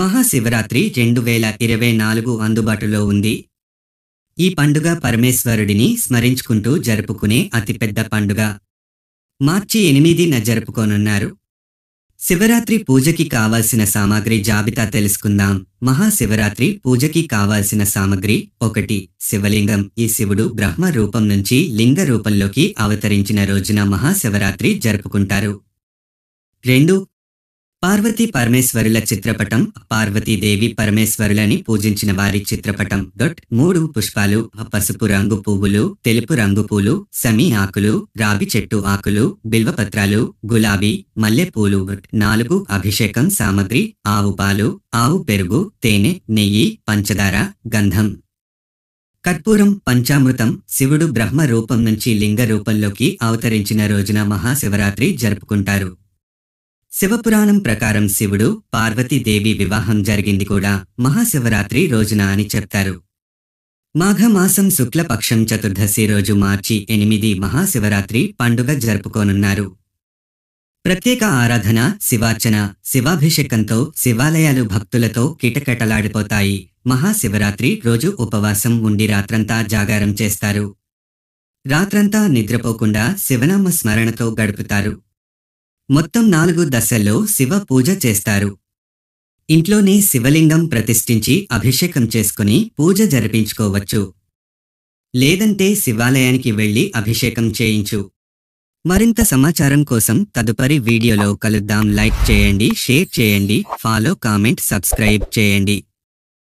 మహాశివరాత్రి రెండు వేల ఇరవై నాలుగు అందుబాటులో ఉంది ఈ పండుగ పరమేశ్వరుడిని స్మరించుకుంటూ జరుపుకునే అతిపెద్ద పండుగ మార్చి ఎనిమిదిన జరుపుకోనున్నారు శివరాత్రి పూజకి కావాల్సిన సామాగ్రి జాబితా తెలుసుకుందాం మహాశివరాత్రి పూజకి కావాల్సిన సామాగ్రి ఒకటి శివలింగం ఈ శివుడు బ్రహ్మ రూపం నుంచి లింగ రూపంలోకి అవతరించిన రోజున మహాశివరాత్రి జరుపుకుంటారు రెండు పార్వతీ పరమేశ్వరుల చిత్రపటం పార్వతీదేవి పరమేశ్వరులని పూజించిన వారి చిత్రపటం డొట్ మూడు పుష్పాలు పసుపు రంగు పువ్వులు తెలుపు రంగు పూలు సమీ ఆకులు రావి చెట్టు ఆకులు బిల్వపత్రాలు గులాబీ మల్లెపూలు నాలుగు అభిషేకం సామగ్రి ఆవు పాలు ఆవు పెరుగు తేనె నెయ్యి పంచదార గంధం కర్పూరం పంచామృతం శివుడు బ్రహ్మ రూపం నుంచి లింగ రూపంలోకి అవతరించిన రోజున మహాశివరాత్రి జరుపుకుంటారు శివపురాణం ప్రకారం శివుడు పార్వతీదేవి వివాహం జరిగింది కూడా మహాశివరాత్రి రోజున అని చెప్తారు మాఘమాసం శుక్లపక్షం చతుర్దశి రోజు మార్చి ఎనిమిది మహాశివరాత్రి పండుగ జరుపుకోనున్నారు ప్రత్యేక ఆరాధన శివార్చన శివాభిషేకంతో శివాలయాలు భక్తులతో కిటకటలాడిపోతాయి మహాశివరాత్రి రోజు ఉపవాసం ఉండి రాత్రంతా జాగారం చేస్తారు రాత్రంతా నిద్రపోకుండా శివనామ స్మరణతో గడుపుతారు మొత్తం నాలుగు దశల్లో శివ పూజ చేస్తారు ఇంట్లోనే శివలింగం ప్రతిష్ఠించి అభిషేకం చేసుకుని పూజ జరిపించుకోవచ్చు లేదంటే శివాలయానికి వెళ్ళి అభిషేకం చేయించు మరింత సమాచారం కోసం తదుపరి వీడియోలో కలుద్దాం లైక్ చేయండి షేర్ చేయండి ఫాలో కామెంట్ సబ్స్క్రైబ్ చేయండి